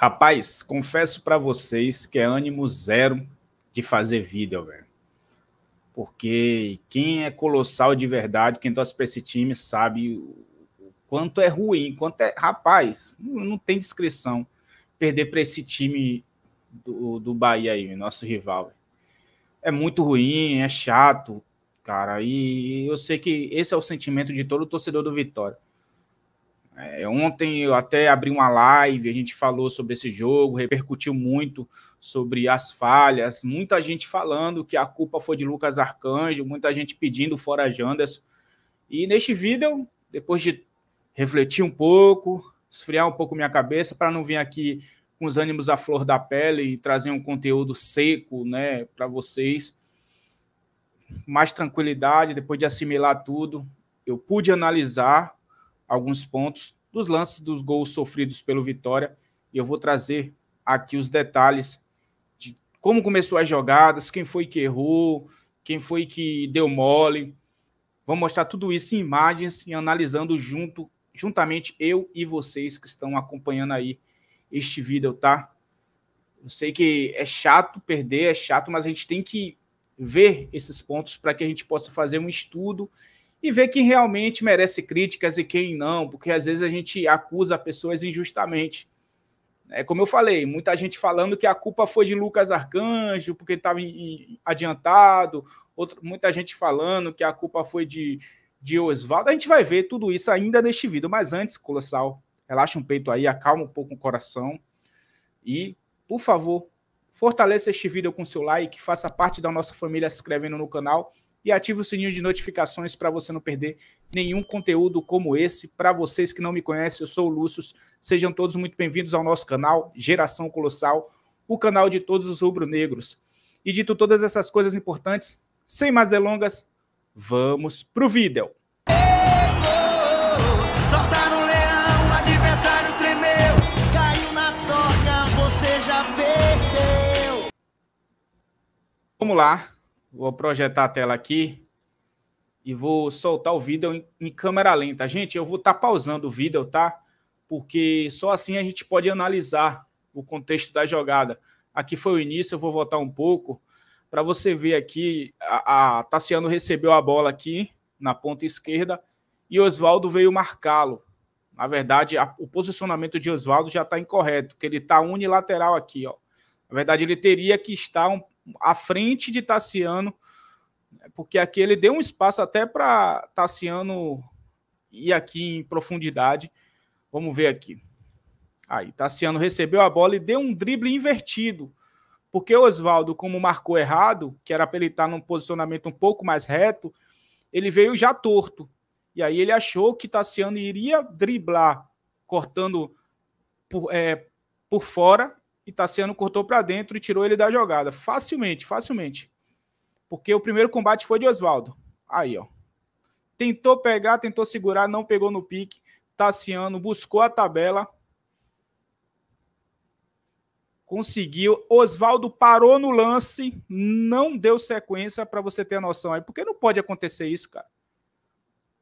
Rapaz, confesso para vocês que é ânimo zero de fazer vídeo, velho. Porque quem é colossal de verdade, quem torce para esse time, sabe o quanto é ruim, quanto é. Rapaz, não tem descrição perder para esse time do, do Bahia aí, nosso rival. Véio. É muito ruim, é chato, cara. E eu sei que esse é o sentimento de todo torcedor do Vitória. É, ontem eu até abri uma live, a gente falou sobre esse jogo, repercutiu muito sobre as falhas, muita gente falando que a culpa foi de Lucas Arcanjo, muita gente pedindo fora Jandas. E neste vídeo, depois de refletir um pouco, esfriar um pouco minha cabeça para não vir aqui com os ânimos à flor da pele e trazer um conteúdo seco, né, para vocês. Mais tranquilidade depois de assimilar tudo, eu pude analisar alguns pontos dos lances dos gols sofridos pelo Vitória. E eu vou trazer aqui os detalhes de como começou as jogadas, quem foi que errou, quem foi que deu mole. Vamos mostrar tudo isso em imagens e analisando junto, juntamente eu e vocês que estão acompanhando aí este vídeo, tá? Eu sei que é chato perder, é chato, mas a gente tem que ver esses pontos para que a gente possa fazer um estudo e ver quem realmente merece críticas e quem não, porque às vezes a gente acusa pessoas injustamente. É como eu falei, muita gente falando que a culpa foi de Lucas Arcanjo, porque estava adiantado, outra, muita gente falando que a culpa foi de, de Oswaldo. A gente vai ver tudo isso ainda neste vídeo, mas antes, Colossal, relaxa um peito aí, acalma um pouco o coração e, por favor, fortaleça este vídeo com seu like, faça parte da nossa família se inscrevendo no canal e ative o sininho de notificações para você não perder nenhum conteúdo como esse. Para vocês que não me conhecem, eu sou o Lúcio. Sejam todos muito bem-vindos ao nosso canal Geração Colossal, o canal de todos os rubro-negros. E dito todas essas coisas importantes, sem mais delongas, vamos pro vídeo. Vamos lá, Vou projetar a tela aqui e vou soltar o vídeo em, em câmera lenta. Gente, eu vou estar tá pausando o vídeo, tá? Porque só assim a gente pode analisar o contexto da jogada. Aqui foi o início, eu vou voltar um pouco para você ver aqui, a, a Tassiano recebeu a bola aqui na ponta esquerda e Oswaldo veio marcá-lo. Na verdade, a, o posicionamento de Oswaldo já está incorreto, porque ele está unilateral aqui. Ó. Na verdade, ele teria que estar um, à frente de Tassiano, né, porque aqui ele deu um espaço até para Tassiano ir aqui em profundidade. Vamos ver aqui. Aí, Tassiano recebeu a bola e deu um drible invertido. Porque o Oswaldo, como marcou errado, que era para ele estar tá num posicionamento um pouco mais reto, ele veio já torto. E aí ele achou que Tassiano iria driblar, cortando por, é, por fora, e Tassiano cortou para dentro e tirou ele da jogada. Facilmente, facilmente. Porque o primeiro combate foi de Oswaldo. Aí, ó. Tentou pegar, tentou segurar, não pegou no pique. Tassiano buscou a tabela. Conseguiu. Oswaldo parou no lance, não deu sequência para você ter a noção aí. Porque não pode acontecer isso, cara.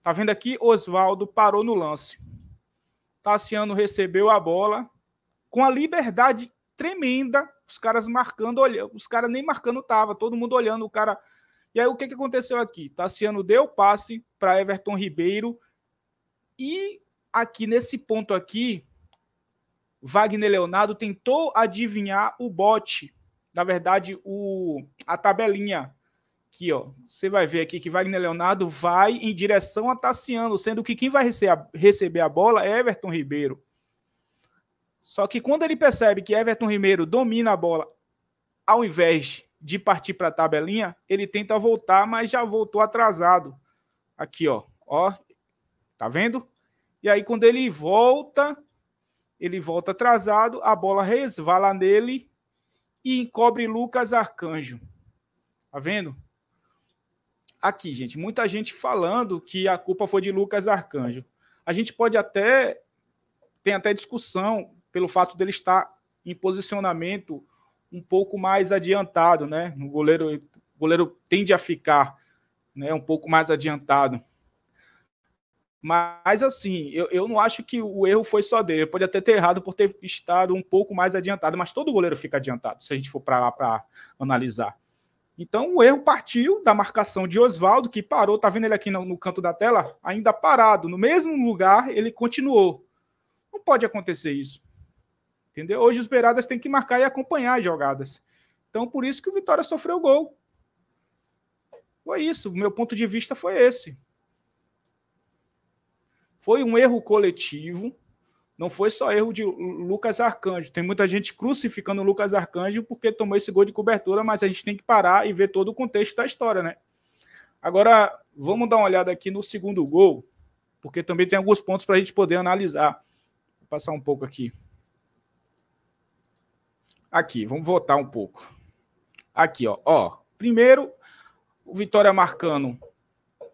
Tá vendo aqui? Oswaldo parou no lance. Tassiano recebeu a bola, com a liberdade tremenda, os caras marcando, olha, os caras nem marcando tava, todo mundo olhando o cara. E aí o que, que aconteceu aqui? Tassiano deu passe para Everton Ribeiro e aqui nesse ponto aqui, Wagner Leonardo tentou adivinhar o bote, na verdade o a tabelinha aqui, ó. Você vai ver aqui que Wagner Leonardo vai em direção a Tassiano, sendo que quem vai rece receber a bola é Everton Ribeiro. Só que quando ele percebe que Everton Ribeiro domina a bola, ao invés de partir para a tabelinha, ele tenta voltar, mas já voltou atrasado. Aqui, ó. Ó. Tá vendo? E aí quando ele volta, ele volta atrasado, a bola resvala nele e encobre Lucas Arcanjo. Tá vendo? Aqui, gente, muita gente falando que a culpa foi de Lucas Arcanjo. A gente pode até tem até discussão pelo fato dele estar em posicionamento um pouco mais adiantado, né? O goleiro, o goleiro tende a ficar né, um pouco mais adiantado. Mas, assim, eu, eu não acho que o erro foi só dele. Ele pode até ter errado por ter estado um pouco mais adiantado, mas todo goleiro fica adiantado, se a gente for para lá para analisar. Então, o erro partiu da marcação de Oswaldo, que parou. Tá vendo ele aqui no, no canto da tela? Ainda parado, no mesmo lugar, ele continuou. Não pode acontecer isso. Entendeu? Hoje os beiradas têm que marcar e acompanhar as jogadas. Então, por isso que o Vitória sofreu o gol. Foi isso. O meu ponto de vista foi esse. Foi um erro coletivo. Não foi só erro de Lucas Arcanjo. Tem muita gente crucificando o Lucas Arcanjo porque tomou esse gol de cobertura, mas a gente tem que parar e ver todo o contexto da história, né? Agora, vamos dar uma olhada aqui no segundo gol, porque também tem alguns pontos para a gente poder analisar. Vou passar um pouco aqui. Aqui, vamos votar um pouco. Aqui, ó. ó primeiro, o Vitória marcando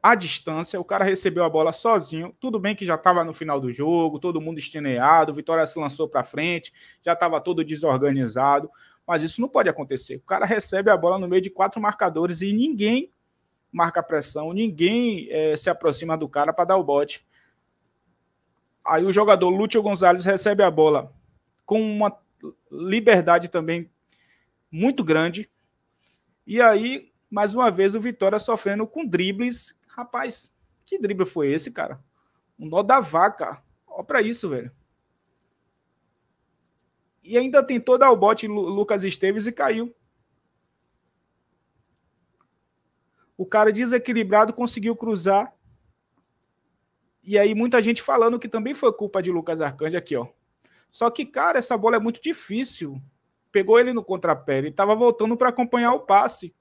a distância, o cara recebeu a bola sozinho. Tudo bem que já estava no final do jogo, todo mundo estineado, o Vitória se lançou para frente, já estava todo desorganizado, mas isso não pode acontecer. O cara recebe a bola no meio de quatro marcadores e ninguém marca pressão, ninguém é, se aproxima do cara para dar o bote. Aí o jogador Lúcio Gonzalez recebe a bola com uma liberdade também muito grande. E aí, mais uma vez, o Vitória sofrendo com dribles. Rapaz, que drible foi esse, cara? Um nó da vaca. Olha pra isso, velho. E ainda tentou dar o bote Lucas Esteves e caiu. O cara desequilibrado conseguiu cruzar. E aí muita gente falando que também foi culpa de Lucas Arcanjo aqui, ó. Só que, cara, essa bola é muito difícil. Pegou ele no contrapé, ele estava voltando para acompanhar o passe.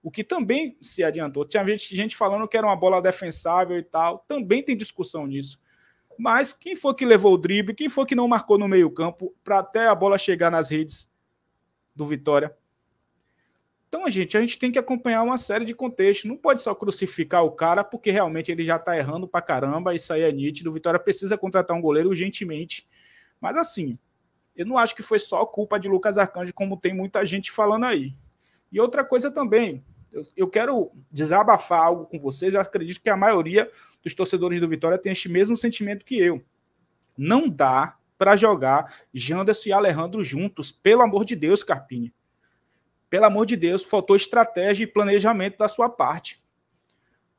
O que também se adiantou. Tinha gente falando que era uma bola defensável e tal. Também tem discussão nisso. Mas quem foi que levou o drible? Quem foi que não marcou no meio-campo para até a bola chegar nas redes do Vitória? Então, gente, a gente tem que acompanhar uma série de contextos. Não pode só crucificar o cara porque realmente ele já está errando para caramba. Isso aí é nítido. O Vitória precisa contratar um goleiro urgentemente. Mas assim, eu não acho que foi só culpa de Lucas Arcanjo, como tem muita gente falando aí. E outra coisa também, eu, eu quero desabafar algo com vocês. Eu acredito que a maioria dos torcedores do Vitória tem este mesmo sentimento que eu. Não dá para jogar Janderson e Alejandro juntos, pelo amor de Deus, Carpini. Pelo amor de Deus, faltou estratégia e planejamento da sua parte.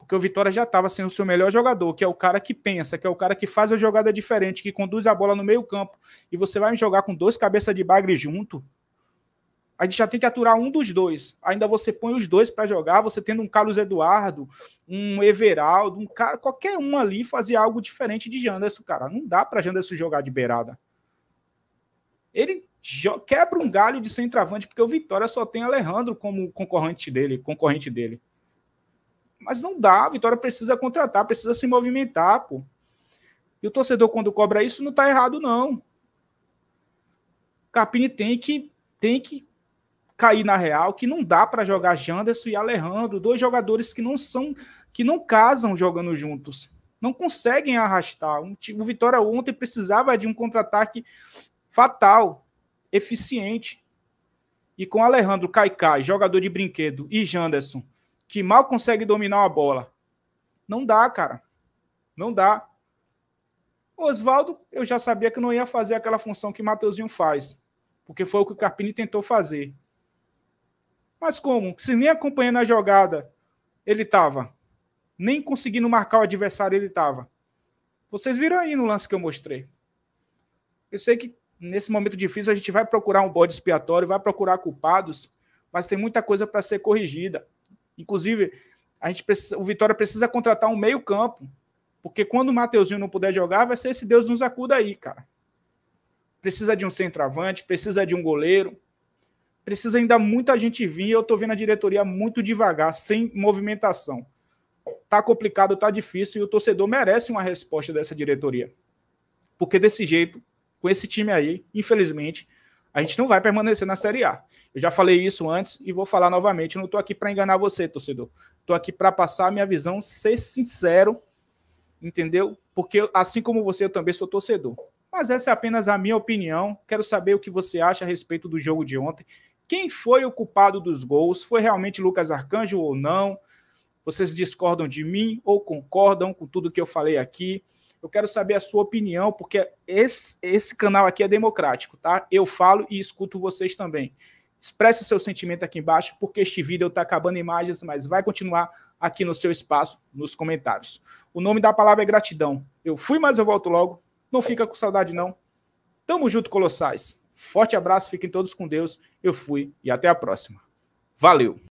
Porque o Vitória já estava sendo o seu melhor jogador, que é o cara que pensa, que é o cara que faz a jogada diferente, que conduz a bola no meio campo, e você vai jogar com dois cabeças de bagre junto, a gente já tem que aturar um dos dois. Ainda você põe os dois para jogar, você tendo um Carlos Eduardo, um Everaldo, um cara, qualquer um ali fazer algo diferente de Janderson, cara. Não dá para Janderson jogar de beirada. Ele quebra um galho de centroavante porque o Vitória só tem Alejandro como concorrente dele, concorrente dele. Mas não dá, a Vitória precisa contratar, precisa se movimentar, pô. E o torcedor, quando cobra isso, não está errado, não. Capini tem que, tem que cair na real que não dá para jogar Janderson e Alejandro, dois jogadores que não são, que não casam jogando juntos. Não conseguem arrastar. Um, o Vitória ontem precisava de um contra-ataque fatal, eficiente. E com Alejandro Caicai, jogador de brinquedo, e Janderson, que mal consegue dominar a bola. Não dá, cara. Não dá. Oswaldo, eu já sabia que não ia fazer aquela função que Matheusinho faz, porque foi o que o Carpini tentou fazer. Mas como? Se nem acompanhando a jogada ele estava, nem conseguindo marcar o adversário ele estava. Vocês viram aí no lance que eu mostrei. Eu sei que nesse momento difícil a gente vai procurar um bode expiatório, vai procurar culpados, mas tem muita coisa para ser corrigida. Inclusive, a gente precisa, o Vitória precisa contratar um meio-campo, porque quando o Mateuzinho não puder jogar, vai ser esse Deus nos acuda aí, cara. Precisa de um centroavante, precisa de um goleiro, precisa ainda muita gente vir. eu tô vendo a diretoria muito devagar, sem movimentação. Tá complicado, tá difícil e o torcedor merece uma resposta dessa diretoria. Porque desse jeito, com esse time aí, infelizmente, a gente não vai permanecer na Série A. Eu já falei isso antes e vou falar novamente. Eu não estou aqui para enganar você, torcedor. Estou aqui para passar a minha visão, ser sincero, entendeu? Porque assim como você, eu também sou torcedor. Mas essa é apenas a minha opinião. Quero saber o que você acha a respeito do jogo de ontem. Quem foi o culpado dos gols? Foi realmente Lucas Arcanjo ou não? Vocês discordam de mim ou concordam com tudo que eu falei aqui? Eu quero saber a sua opinião, porque esse, esse canal aqui é democrático, tá? Eu falo e escuto vocês também. Expresse seu sentimento aqui embaixo, porque este vídeo está acabando em imagens, mas vai continuar aqui no seu espaço, nos comentários. O nome da palavra é gratidão. Eu fui, mas eu volto logo. Não fica com saudade, não. Tamo junto, colossais. Forte abraço, fiquem todos com Deus. Eu fui e até a próxima. Valeu!